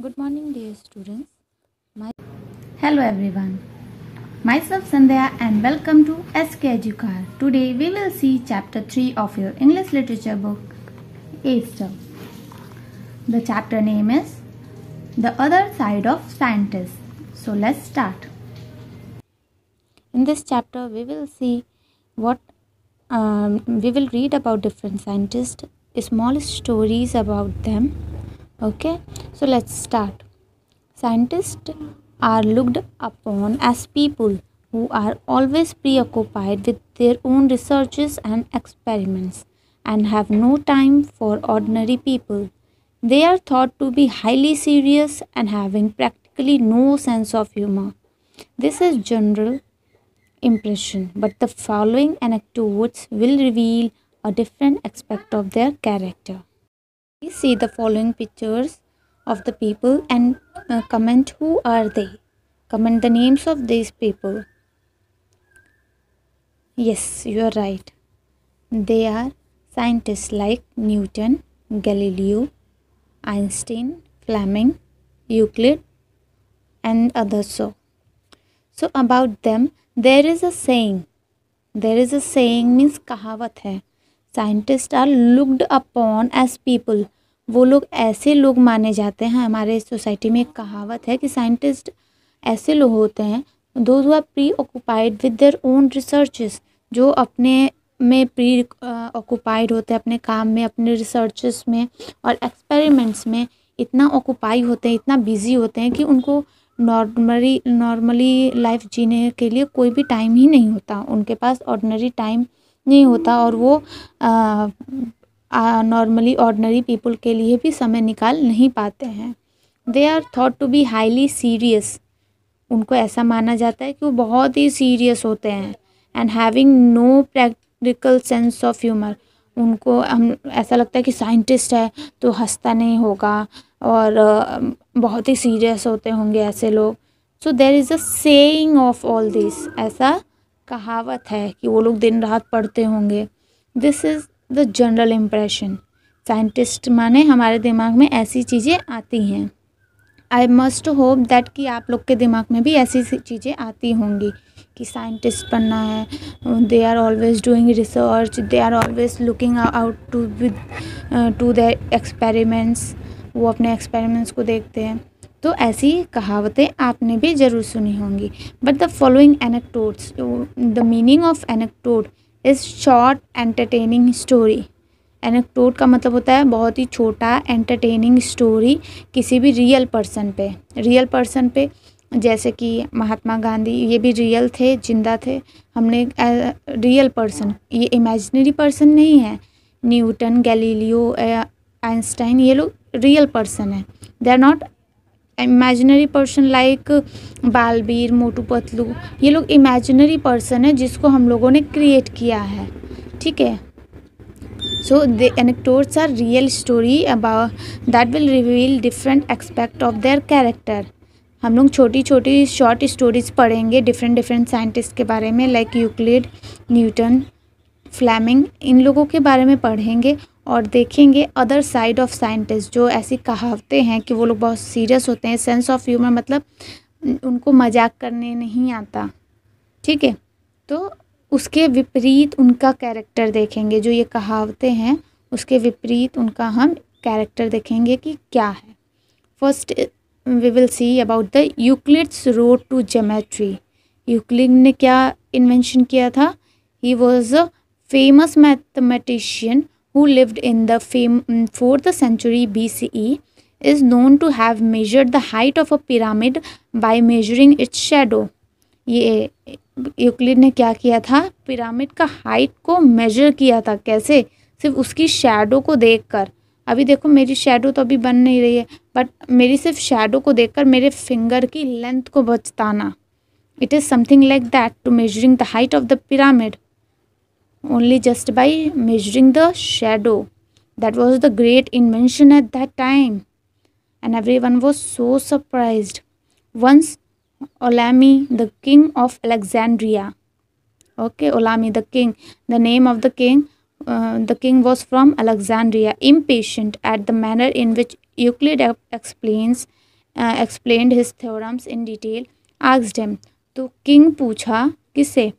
Good morning dear students. My Hello everyone. Myself Sandhya and welcome to SK Educar. Today we will see chapter 3 of your English literature book Easter. The chapter name is The Other Side of Scientists. So let's start. In this chapter we will see what um, we will read about different scientists, small stories about them okay so let's start scientists are looked upon as people who are always preoccupied with their own researches and experiments and have no time for ordinary people. They are thought to be highly serious and having practically no sense of humor. This is general impression, but the following anecdotes will reveal a different aspect of their character see the following pictures of the people and uh, comment who are they comment the names of these people yes you are right they are scientists like newton galileo einstein fleming euclid and others so so about them there is a saying there is a saying means kahavat hai scientist are looked upon as people वो लोग ऐसे लोग माने जाते हैं हमारे society में एक कहावत है कि साइंटिस्ट ऐसे लोग होते हैं those who are preoccupied with their own researches जो अपने में प्री ऑक्यूपाइड होते हैं अपने काम में अपने रिसर्चेस में और एक्सपेरिमेंट्स में इतना ऑक्यूपाई होते हैं इतना बिजी होते हैं कि उनको नॉर्मली नॉर्मली लाइफ जीने के लिए कोई भी टाइम ही नहीं होता उनके पास ऑर्डनरी टाइम नहीं होता और वो नॉर्मली ऑर्डनरी पीपल के लिए भी समय निकाल नहीं पाते हैं they are thought to be highly serious उनको ऐसा माना जाता है कि वो बहुत ही सीरियस होते हैं and having no practical sense of humour उनको हम ऐसा लगता है कि साइंटिस्ट है तो हंसता नहीं होगा और बहुत ही सीरियस होते होंगे ऐसे लोग so there is a saying of all this ऐसा कहावत है कि वो लोग दिन रात पढ़ते होंगे this is the general impression scientist माने हमारे दिमाग में ऐसी चीज़ें आती हैं आई मस्ट होप दैट कि आप लोग के दिमाग में भी ऐसी चीज़ें आती होंगी कि साइंटिस्ट बनना है they are always doing research they are always looking out to to the experiments वो अपने एक्सपेरिमेंट्स को देखते हैं तो ऐसी कहावतें आपने भी ज़रूर सुनी होंगी but the following anecdotes the meaning of anecdote is short entertaining story anecdote का मतलब होता है बहुत ही छोटा एंटरटेनिंग स्टोरी किसी भी रियल पर्सन पे रियल पर्सन पे जैसे कि महात्मा गांधी ये भी रियल थे जिंदा थे हमने रियल पर्सन ये इमेजिनरी पर्सन नहीं है न्यूटन गैलीलियो आइंस्टाइन ये लोग रियल पर्सन है they are not imaginary person like Baalveer Motu Patlu ये लोग इमेजिनरी पर्सन है जिसको हम लोगों ने क्रिएट किया है ठीक है so they anecdotes are real story about that will reveal different aspect of their character हम लोग छोटी छोटी शॉर्ट स्टोरीज पढ़ेंगे डिफरेंट डिफरेंट साइंटिस्ट के बारे में लाइक यूक्लिड न्यूटन फ्लैमिंग इन लोगों के बारे में पढ़ेंगे और देखेंगे अदर साइड ऑफ साइंटिस्ट जो ऐसी कहावतें हैं कि वो लोग बहुत सीरियस होते हैं सेंस ऑफ ह्यूमर मतलब उनको मजाक करने नहीं आता ठीक है तो उसके विपरीत उनका कैरेक्टर देखेंगे जो ये कहावतें हैं उसके विपरीत उनका हम कैरेक्टर देखेंगे कि क्या है first we will see about the Euclid's road to geometry Euclid ने क्या इन्वेंशन किया था he was a famous mathematician who lived in the 4th century BCE is known to have measured the height of a pyramid by measuring its shadow. ये Euclid ने क्या किया था pyramid का हाइट को मेजर किया था कैसे सिर्फ उसकी शेडो को देखकर अभी देखो मेरी शेडो तो अभी बन नहीं रही है बट मेरी सिर्फ शेडो को देखकर मेरे फिंगर की लेंथ को बचताना it is something like that to measuring the height of the pyramid only just by measuring the shadow that was the great invention at that time and everyone was so surprised once olami the king of alexandria okay olami the king the name of the king uh, the king was from alexandria impatient at the manner in which euclid explains uh, explained his theorems in detail asked him to king pucha किसे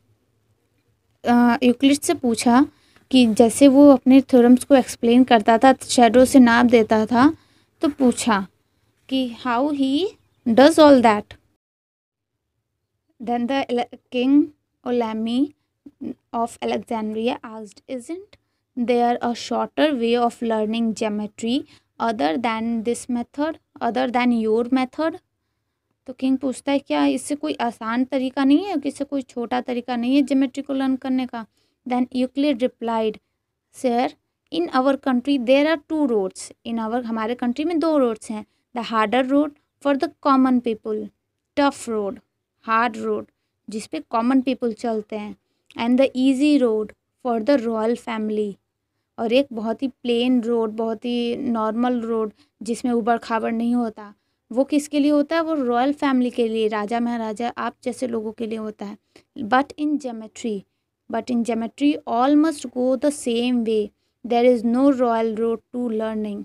यूक्लिस्ट से पूछा कि जैसे वो अपने theorems को explain करता था शेडो से नाप देता था तो पूछा कि how he does all that then the king Ptolemy of Alexandria आज is isn't are a shorter way of learning geometry other than this method other than your method तो किंग पूछता है क्या इससे कोई आसान तरीका नहीं है किससे इससे कोई छोटा तरीका नहीं है जोमेट्री को लर्न करने का then Euclid replied sir in our country there are two roads in our हमारे कंट्री में दो रोड्स हैं the harder road for the common people tough road hard road जिसपे कॉमन पीपल चलते हैं and the easy road for the royal family और एक बहुत ही प्लेन रोड बहुत ही नॉर्मल रोड जिसमें उबड़ खाबड़ नहीं होता वो किसके लिए होता है वो रॉयल फैमिली के लिए राजा महाराजा आप जैसे लोगों के लिए होता है but in geometry but in geometry all must go the same way there is no royal road to learning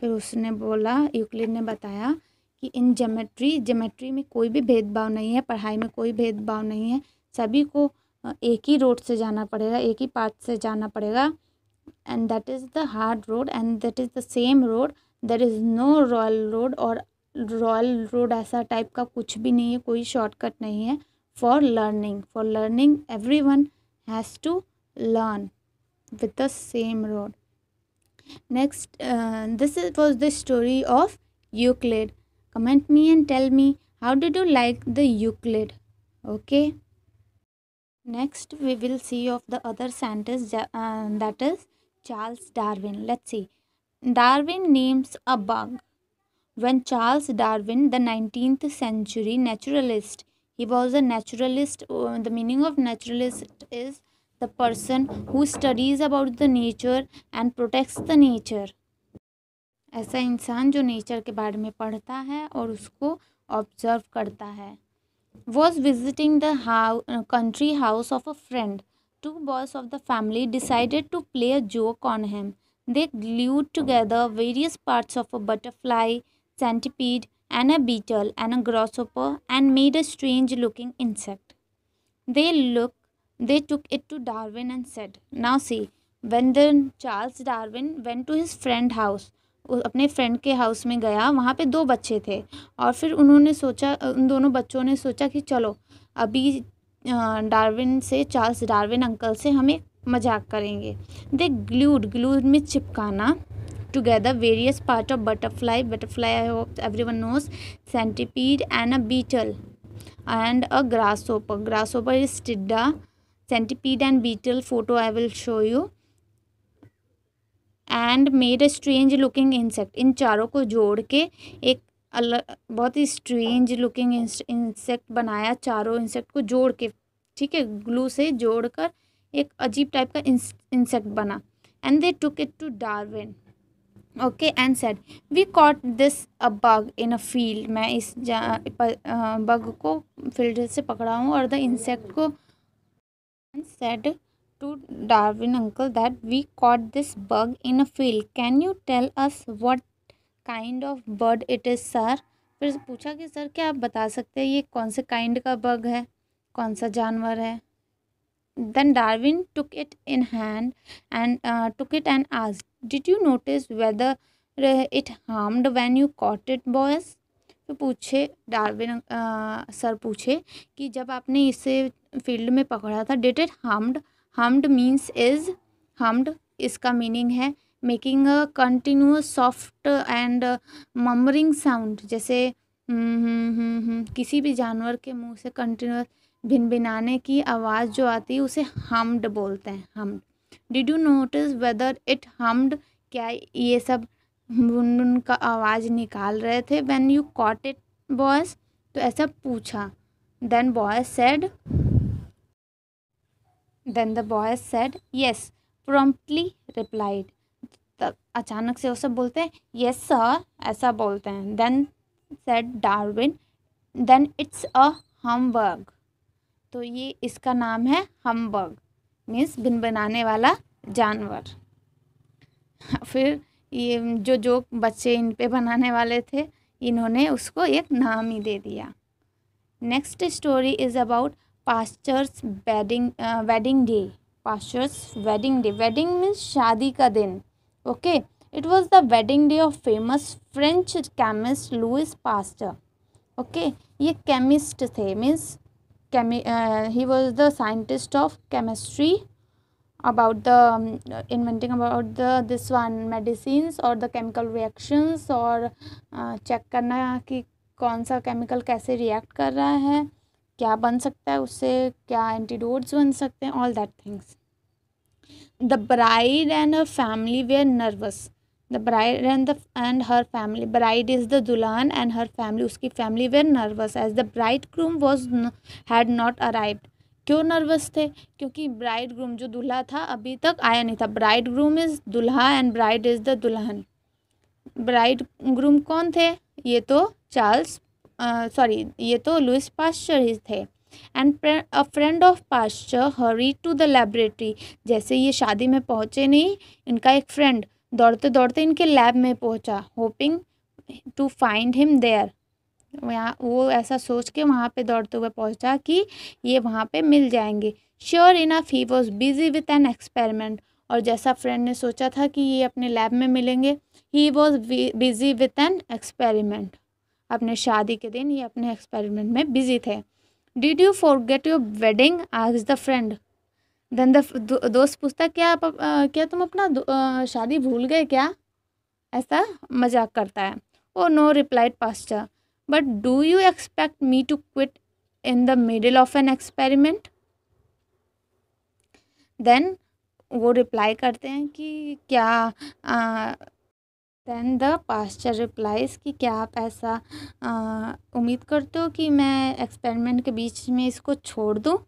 फिर उसने बोला यूक्लिन ने बताया कि इन जोमेट्री जोमेट्री में कोई भी भेदभाव नहीं है पढ़ाई में कोई भेदभाव नहीं है सभी को एक ही रोड से जाना पड़ेगा एक ही पार्ट से जाना पड़ेगा and that is the hard road and that is the same road there is no royal road और रॉयल रोड ऐसा टाइप का कुछ भी नहीं है कोई शॉर्टकट नहीं है for learning for learning every one has to learn with the same road next this is was the story of Euclid comment me and tell me how did you like the Euclid okay next we will see of the other scientist that is Charles Darwin let's see Darwin names a bug When Charles Darwin, the 19th century naturalist, he was a naturalist, uh, the meaning of naturalist is the person who studies about the nature and protects the nature. ऐसा इंसान जो nature के बारे में पढ़ता है और उसको ऑब्जर्व करता है was visiting the how country house of a friend two boys of the family decided to play a joke on him they glue together various parts of a butterfly centipede and a beetle and a grasshopper and made a strange looking insect. They look they took it to Darwin and said, Now see, when the Charles Darwin went to his friend house, वो अपने friend के house में गया वहाँ पे दो बच्चे थे और फिर उन्होंने सोचा उन दोनों बच्चों ने सोचा कि चलो अभी डार्विन से चार्ल्स डार्विन अंकल से हमें मजाक करेंगे दे ग्लूड ग्लूड में चिपकाना together various part of butterfly butterfly i hope everyone knows centipede and a beetle and a grasshopper grasshopper is stida centipede and beetle photo i will show you and made strange looking insect इन चारों को जोड़ के एक अलग बहुत ही strange looking insect बनाया चारों इंसेक्ट को जोड़ के ठीक है ग्लू से जोड़कर एक अजीब टाइप का इंसेक्ट बना and they took it to Darwin okay and said we caught this a bug in a field मैं इस बग को फील्ड से पकड़ा हूँ और द इंसेक्ट को said to Darwin uncle that we caught this bug in a field can you tell us what kind of bird it is sir फिर पूछा कि सर क्या आप बता सकते हैं ये कौन से काइंड का बग है कौन सा जानवर है then Darwin took it in hand and took it and asked did you notice whether it harmed when you caught it boys तो पूछे डार्विन सर पूछे कि जब आपने इसे फील्ड में पकड़ा था did it harmed harmed means is harmed इसका मीनिंग है making a continuous soft and murmuring sound जैसे हम्म, हम्म, हम्म, किसी भी जानवर के मुंह से कंटिन्यूस भिन भिनाने की आवाज़ जो आती है उसे हम्ड बोलते हैं hummed did you notice whether it hummed क्या ये सब मुनमुन का आवाज़ निकाल रहे थे when you caught it boys तो ऐसा पूछा then boys said then the boys said yes promptly replied तब अचानक से वो सब बोलते हैं यस सर ऐसा बोलते हैं then said Darwin then it's a humbug तो ये इसका नाम है हमबर्ग मीन्स बिन बनाने वाला जानवर फिर ये जो जो बच्चे इन पे बनाने वाले थे इन्होंने उसको एक नाम ही दे दिया next story is about Pasteur's wedding wedding day Pasteur's wedding day wedding means शादी का दिन okay it was the wedding day of famous French chemist Louis Pasteur okay ये केमिस्ट थे means chemi uh, he was the scientist of chemistry about the um, inventing about the this one medicines or the chemical reactions or uh, check karna ki kaun sa chemical kaise react kar raha hai kya ban sakta hai usse kya antidotes ban sakte hain all that things the bride and her family were nervous the bride and the and her family bride is the दुल्हन and her family उसकी फैमिली were nervous as the bride groom was had not arrived क्यों nervous थे क्योंकि bride groom जो दूल्हा था अभी तक आया नहीं था ब्राइड ग्रूम इज़ दुल्हा एंड ब्राइड इज़ द दुल्हन ब्राइड ग्रूम कौन थे ये तो चार्ल्स सॉरी ये तो लुइस पास्चर ही थे and a friend of Pasteur hurry to the laboratory जैसे ये शादी में पहुँचे नहीं इनका एक फ्रेंड दौड़ते दौड़ते इनके लैब में पहुंचा hoping to find him there यहाँ वो ऐसा सोच के वहाँ पे दौड़ते हुए पहुँचा कि ये वहाँ पे मिल जाएंगे sure enough he was busy with an experiment और जैसा फ्रेंड ने सोचा था कि ये अपने लैब में मिलेंगे he was busy with an experiment अपने शादी के दिन ये अपने एक्सपेरिमेंट में बिजी थे did you forget your wedding आज द फ्रेंड देन द दो, दोस्त पूछता क्या आप क्या तुम अपना शादी भूल गए क्या ऐसा मजाक करता है oh no replied Pasteur but do you expect me to quit in the middle of an experiment then वो रिप्लाई करते हैं कि क्या देन द पास्टर रिप्लाइज कि क्या आप ऐसा उम्मीद करते हो कि मैं एक्सपेरिमेंट के बीच में इसको छोड़ दूँ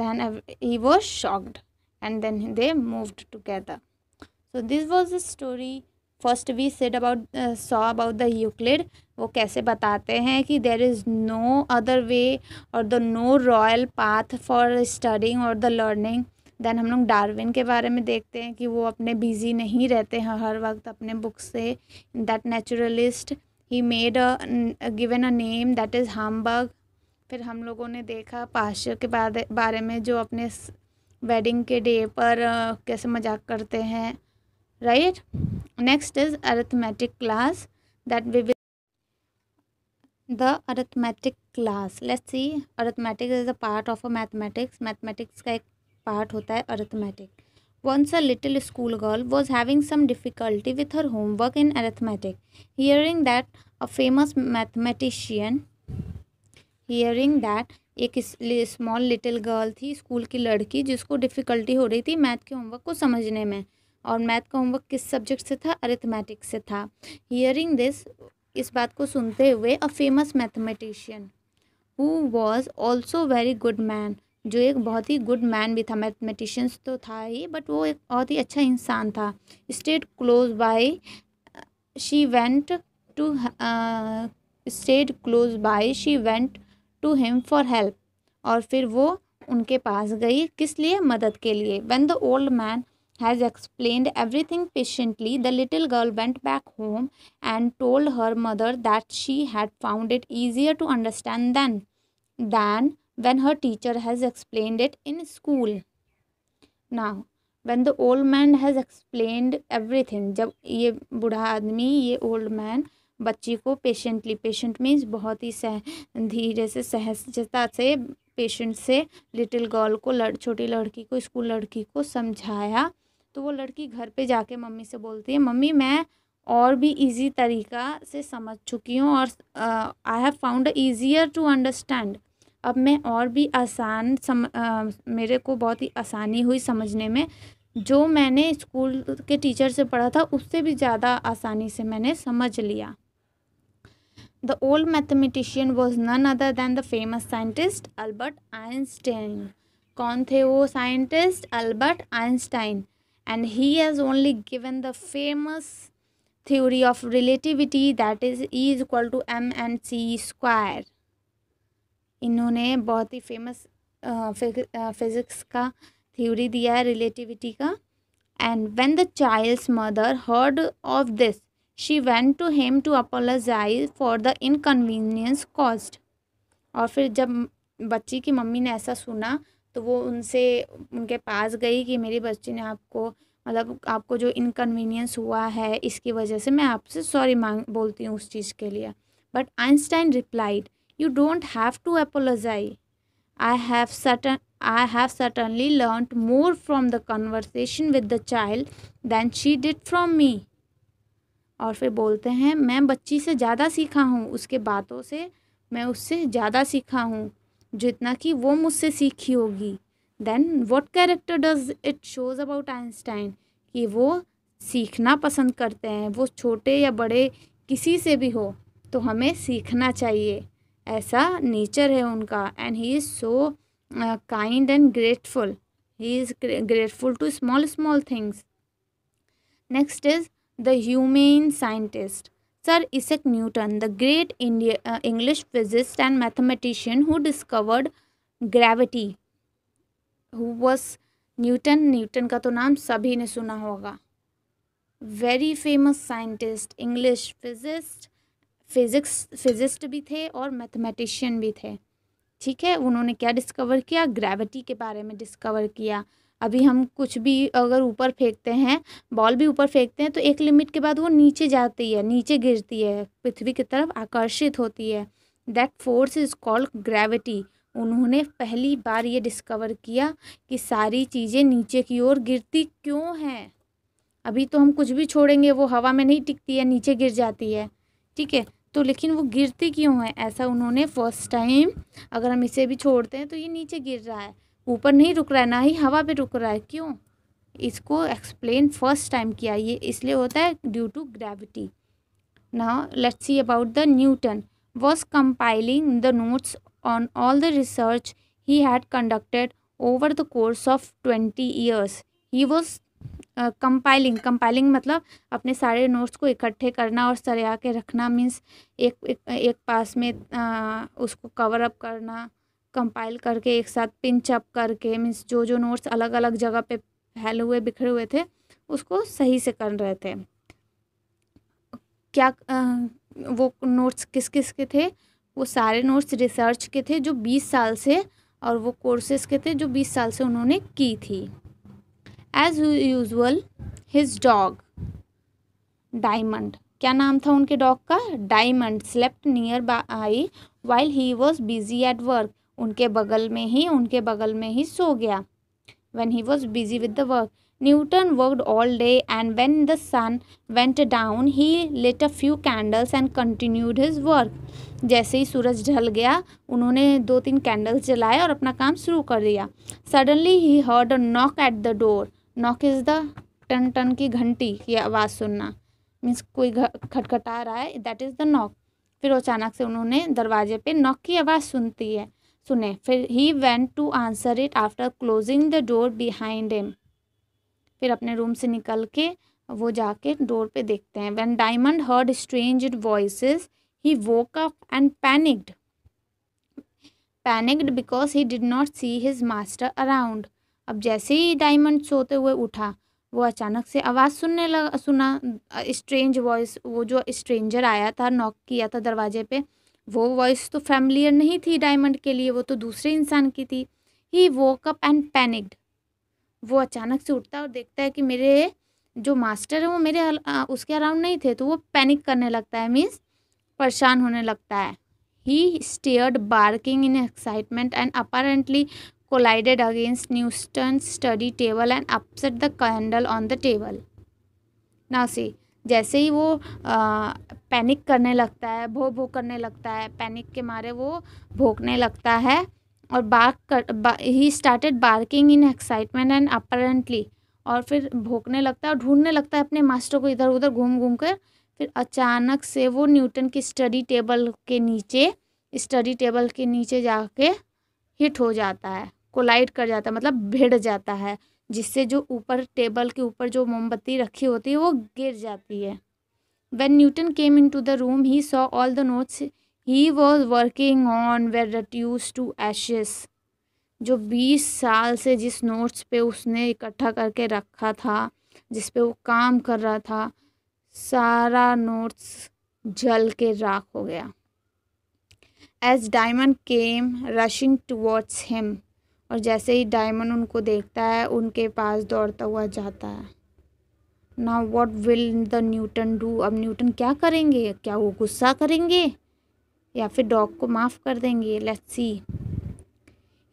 Then he was shocked and then they moved together. So this was the story first we said about saw about the Euclid वो कैसे बताते हैं कि there is no other way और the no royal path for studying और the learning then हम लोग Darwin के बारे में देखते हैं कि वो अपने बिजी नहीं रहते हैं हर वक्त अपने बुक से that naturalist he made a given a name that is humbug फिर हम लोगों ने देखा पाश्चर के बाद बारे में जो अपने वेडिंग के डे पर कैसे मजाक करते हैं right next is arithmetic class that we will the arithmetic class let's see arithmetics is a part of a mathematics mathematics का एक पार्ट होता है arithmetic once a little school girl was having some difficulty with her homework in arithmetic hearing that a famous mathematician hearing that एक small little girl थी school की लड़की जिसको difficulty हो रही थी मैथ के होमवर्क को समझने में और मैथ का होमवर्क किस सब्जेक्ट से था अरिथमेटिक्स से था हियरिंग दिस इस बात को सुनते हुए a famous mathematician who was also very good man जो एक बहुत ही गुड मैन भी था मैथमेटिशियंस तो था ही बट वो एक बहुत ही अच्छा इंसान था stayed close by she went to stayed close by she went to him for help और फिर वो उनके पास गई किस लिए मदद के लिए when the old man has explain everything patiently the little girl went back home and told her mother that she had found it easier to understand than than her teacher has has it in school ना now the old man has explain every thing जब ये बूढ़ा आदमी ये old man बच्ची को patiently patient means बहुत ही सह धीरे से सहजता से पेशेंट से लिटिल गर्ल को लड़ छोटी लड़की को स्कूल लड़की को समझाया तो वो लड़की घर पे जाके मम्मी से बोलती है मम्मी मैं और भी इजी तरीका से समझ चुकी हूँ और I have found easier to understand अब मैं और भी आसान सम आ, मेरे को बहुत ही आसानी हुई समझने में जो मैंने स्कूल के टीचर से पढ़ा था उससे भी ज़्यादा आसानी से मैंने समझ लिया The old mathematician was none other than the famous scientist Albert Einstein. कौन थे वो scientist Albert Einstein? And he has only given the famous theory of relativity that is E is equal to m and c square. इन्होंने बहुत ही famous physics का theory दिया है relativity का and when the child's mother heard of this she went to him to apologise for the inconvenience caused और फिर जब बच्ची की मम्मी ने ऐसा सुना तो वो उनसे उनके पास गई कि मेरी बच्ची ने आपको मतलब आपको जो इनकन्वीनियंस हुआ है इसकी वजह से मैं आपसे सॉरी मांग बोलती हूँ उस चीज़ के लिए but Einstein replied you don't have to apologise I have certain I have certainly learn more from the conversation with the child than she did from me और फिर बोलते हैं मैं बच्ची से ज़्यादा सीखा हूँ उसके बातों से मैं उससे ज़्यादा सीखा हूँ जितना कि वो मुझसे सीखी होगी then what character does it shows about Einstein कि वो सीखना पसंद करते हैं वो छोटे या बड़े किसी से भी हो तो हमें सीखना चाहिए ऐसा नेचर है उनका and he is so kind and grateful he is grateful to small small things next is the human scientist sir Isaac Newton the great India English physicist and mathematician who discovered gravity who was Newton Newton का तो नाम सभी ने सुना होगा very famous scientist English physicist physics physicist भी थे और मैथमेटिशियन भी थे ठीक है उन्होंने क्या डिस्कवर किया ग्रेविटी के बारे में डिस्कवर किया अभी हम कुछ भी अगर ऊपर फेंकते हैं बॉल भी ऊपर फेंकते हैं तो एक लिमिट के बाद वो नीचे जाती है नीचे गिरती है पृथ्वी की तरफ आकर्षित होती है that force is called gravity उन्होंने पहली बार ये डिस्कवर किया कि सारी चीज़ें नीचे की ओर गिरती क्यों हैं अभी तो हम कुछ भी छोड़ेंगे वो हवा में नहीं टिकती है नीचे गिर जाती है ठीक है तो लेकिन वो गिरती क्यों है ऐसा उन्होंने फर्स्ट टाइम अगर हम इसे भी छोड़ते हैं तो ये नीचे गिर रहा है ऊपर नहीं रुक रहा है ना ही हवा पे रुक रहा है क्यों इसको एक्सप्लेन फर्स्ट टाइम किया ये इसलिए होता है ड्यू टू ग्रेविटी ना let's see about the Newton was compiling the notes on all the research he had conducted over the course of twenty years he was compiling uh, compiling मतलब अपने सारे notes को इकट्ठे करना और सरिया के रखना मीन्स एक, एक एक पास में आ, uh, उसको कवर अप करना कंपाइल करके एक साथ पिंच अप करके मीन्स जो जो नोट्स अलग अलग जगह पे फैले हुए बिखरे हुए थे उसको सही से कर रहे थे क्या आ, वो नोट्स किस किस के थे वो सारे नोट्स रिसर्च के थे जो बीस साल से और वो कोर्सेस के थे जो बीस साल से उन्होंने की थी as usual his dog Diamond क्या नाम था उनके डॉग का Diamond slept near by while he was busy at work उनके बगल में ही उनके बगल में ही सो गया when he was busy with the work Newton worked all day and when the sun went down he lit a few candles and continued his work जैसे ही सूरज ढल गया उन्होंने दो तीन कैंडल्स जलाए और अपना काम शुरू कर दिया suddenly he heard a knock at the door knock is the टन टन की घंटी की आवाज़ सुनना मीन्स कोई खटखटा रहा है दैट इज़ द नॉक फिर अचानक से उन्होंने दरवाजे पे नॉक की आवाज़ सुनती है सुने फिर he went to answer it after closing the door behind him फिर अपने रूम से निकल के वो जाके डोर पे देखते हैं when Diamond heard strange voices he woke up and panicked panicked because he did not see his master around अब जैसे ही डायमंड सोते हुए उठा वो अचानक से आवाज़ सुनने लगा सुना स्ट्रेंज वॉइस वो जो स्ट्रेंजर आया था नॉक किया था दरवाजे पे वो वॉइस तो फैमिलियर नहीं थी डायमंड के लिए वो तो दूसरे इंसान की थी ही वोकअप एंड पैनिक्ड वो अचानक से उठता है और देखता है कि मेरे जो मास्टर है वो मेरे आ, उसके अराउंड नहीं थे तो वो पैनिक करने लगता है मीन्स परेशान होने लगता है he stared barking in excitement and apparently collided against न्यूस्टर्न study table and upset the candle on the table ना सी जैसे ही वो पैनिक करने लगता है भो भो करने लगता है पैनिक के मारे वो भोंकने लगता है और बार्क कर he started barking in excitement and apparently और फिर भोंकने लगता है और ढूंढने लगता है अपने मास्टर को इधर उधर घूम घूम कर फिर अचानक से वो न्यूटन की स्टडी टेबल के नीचे स्टडी टेबल के नीचे जाके हिट हो जाता है कोलाइड कर जाता है मतलब भिड़ जाता है जिससे जो ऊपर टेबल के ऊपर जो मोमबत्ती रखी होती है वो गिर जाती है when Newton came in to the room he saw all the notes he was working on were reduced to ashes जो बीस साल से जिस नोट्स पे उसने इकट्ठा करके रखा था जिस पे वो काम कर रहा था सारा नोट्स जल के राख हो गया as Diamond came rushing towards him और जैसे ही डायमंड उनको देखता है उनके पास दौड़ता हुआ जाता है ना what will the Newton do अब न्यूटन क्या करेंगे क्या वो गुस्सा करेंगे या फिर डॉग को माफ़ कर देंगे let's see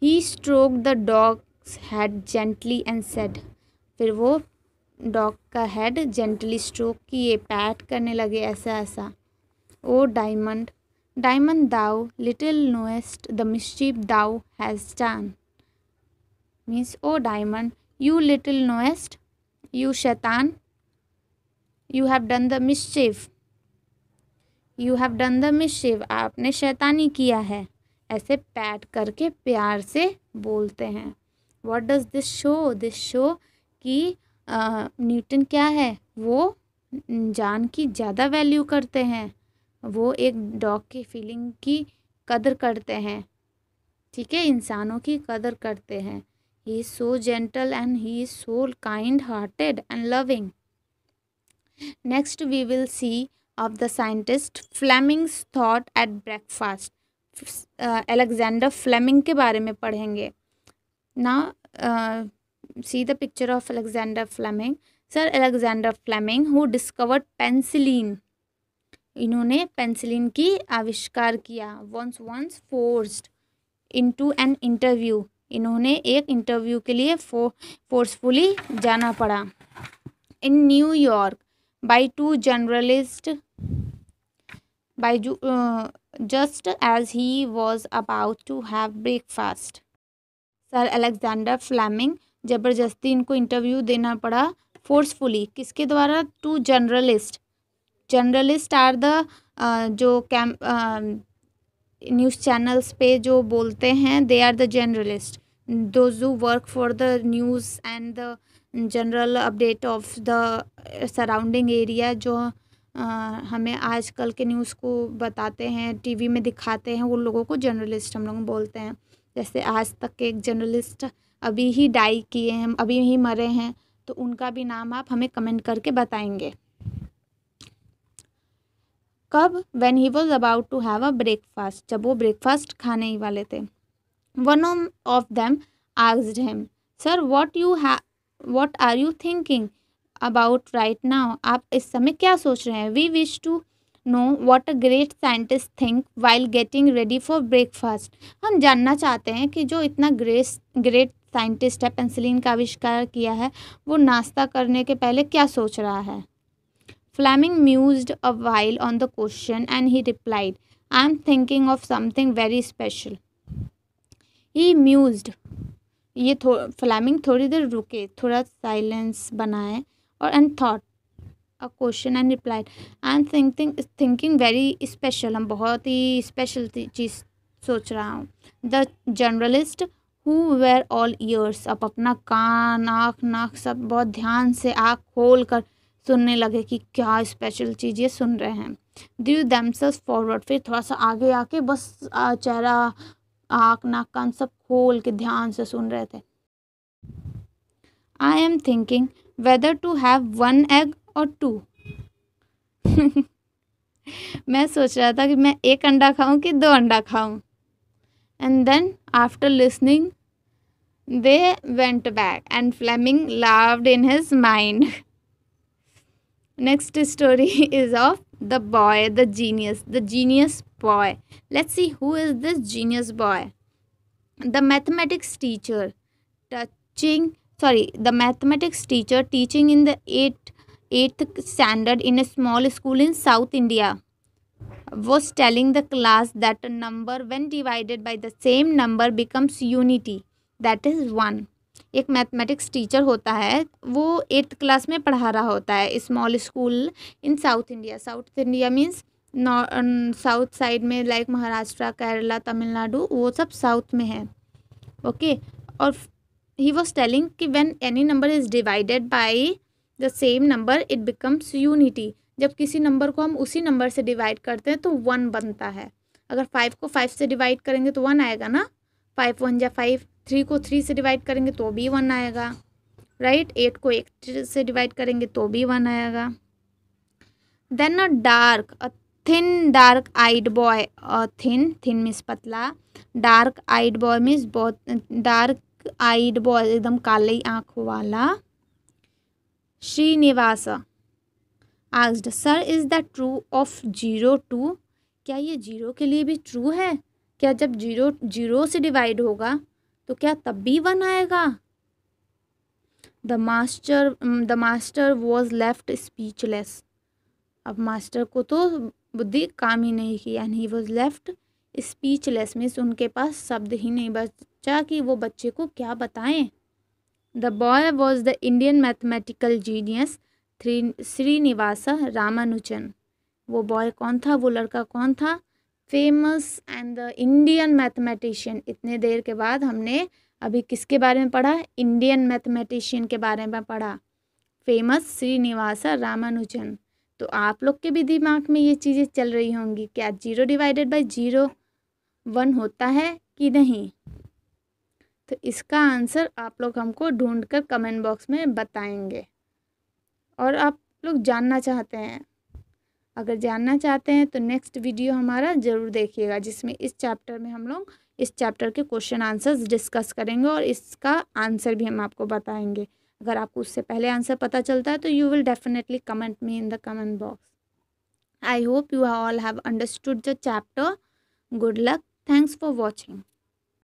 he stroked the dog's head gently and said फिर वो डॉग का हेड जेंटली स्ट्रोक किए पैट करने लगे ऐसा ऐसा oh Diamond Diamond thou little knowest the mischief thou has done means oh Diamond you little knowest you शैतान you have done the mischief you have done the mischief आपने शैतानी किया है ऐसे पैट करके प्यार से बोलते हैं what does this show this show कि न्यूटन क्या है वो जान की ज़्यादा वैल्यू करते हैं वो एक डॉग की फीलिंग की कदर करते हैं ठीक है इंसानों की कदर करते हैं He is so gentle and he is so kind hearted and loving. Next, we will see of the scientist Fleming's thought at breakfast. uh, Alexander Fleming ke bare mein padhenge Now, uh, see the picture of Alexander Fleming. Sir Alexander Fleming, who discovered penicillin. इन्होंने penicillin की आविष्कार किया once once forced into an interview इन्होंने एक interview के लिए फो forcefully जाना पड़ा in New York by two journalist by just as he was about to have breakfast sir Alexander Fleming ज़बरदस्ती इनको इंटरव्यू देना पड़ा फोर्सफुली किसके द्वारा two journalist journalist are the जो कैम न्यूज़ चैनल्स पे जो बोलते हैं they are the journalist those who work for the news and the general update of the surrounding area जो आ, uh, हमें आजकल के न्यूज़ को बताते हैं टीवी में दिखाते हैं वो लोगों को जर्नलिस्ट हम लोग बोलते हैं जैसे आज तक के एक जर्नलिस्ट अभी ही डाई किए हैं अभी ही मरे हैं तो उनका भी नाम आप हमें कमेंट करके बताएंगे कब when he was about to have a breakfast जब वो ब्रेकफास्ट खाने ही वाले थे वन ऑफ देम आग्ज हिम सर वॉट यू है what are you thinking about right now आप इस समय क्या सोच रहे हैं we wish to know what a great scientist think while getting ready for breakfast हम जानना चाहते हैं कि जो इतना ग्रेस ग्रेट साइंटिस्ट है पेंसिलिन का आविष्कार किया है वो नाश्ता करने के पहले क्या सोच रहा है Fleming mused a while on the question and he replied, I am thinking of something very special. He mused. ये थो फ्लैमिंग थोड़ी देर रुके थोड़ा साइलेंस बनाए और and thought a question and replied I am thinking thinking very special हम बहुत ही स्पेशल चीज़ सोच रहा हूँ the journalist who were all ears अब अपना कान आँख नाक सब बहुत ध्यान से आँख खोल कर सुनने लगे कि क्या स्पेशल चीज़ ये सुन रहे हैं ड्यू दैमसेल्स फॉरवर्ड फिर थोड़ा सा आगे आके बस चेहरा आँख नाक कान सब खोल के ध्यान से सुन रहे थे I am thinking whether to have one egg और टू मैं सोच रहा था कि मैं एक अंडा खाऊं कि दो अंडा खाऊं and then after listening they went back and Fleming laughed in his mind next story is of the boy the genius the genius boy let's see who is this genius boy the mathematics teacher touching sorry the mathematics teacher teaching in the 8th 8th standard in a small school in south india was telling the class that a number when divided by the same number becomes unity that is 1 एक mathematics teacher होता है वो eighth class में पढ़ा रहा होता है small school in South India South India means south side में लाइक महाराष्ट्र केरला तमिलनाडु वो सब साउथ में है ओके okay? और ही वॉज टेलिंग कि when any number is divided by the same number it becomes unity जब किसी नंबर को हम उसी नंबर से डिवाइड करते हैं तो वन बनता है अगर फाइव को फाइव से डिवाइड करेंगे तो वन आएगा ना फाइव वन या फाइव थ्री को थ्री से डिवाइड करेंगे तो भी वन आएगा राइट एट को एक से डिवाइड करेंगे तो भी वन आएगा then a dark a thin dark eyed boy a thin thin means पतला डार्क आइड बॉय मीन्स बहुत डार्क आइड बॉय एकदम काले आँखों वाला Srinivas asked sir is the true of zero too क्या ये जीरो के लिए भी ट्रू है क्या जब जीरो जीरो से डिवाइड होगा तो क्या तब भी वन आएगा the master the master was left speechless अब मास्टर को तो बुद्धि काम ही नहीं की and he was left speechless means उनके पास शब्द ही नहीं बचा कि वो बच्चे को क्या बताएं the boy was the Indian mathematical genius Shri Srinivasa Ramanujan वो बॉय कौन था वो लड़का कौन था famous and the Indian mathematician इतने देर के बाद हमने अभी किसके बारे में पढ़ा इंडियन मैथमेटिशियन के बारे में पढ़ा फेमस श्रीनिवास रामानुजन तो आप लोग के भी दिमाग में ये चीज़ें चल रही होंगी क्या zero divided by zero one होता है कि नहीं तो इसका आंसर आप लोग हमको ढूंढकर कर कमेंट बॉक्स में बताएंगे और आप लोग जानना चाहते हैं अगर जानना चाहते हैं तो नेक्स्ट वीडियो हमारा ज़रूर देखिएगा जिसमें इस चैप्टर में हम लोग इस चैप्टर के क्वेश्चन आंसर्स डिस्कस करेंगे और इसका आंसर भी हम आपको बताएंगे अगर आपको उससे पहले आंसर पता चलता है तो you will definitely comment me in the comment box I hope you all have understood the chapter good luck thanks for watching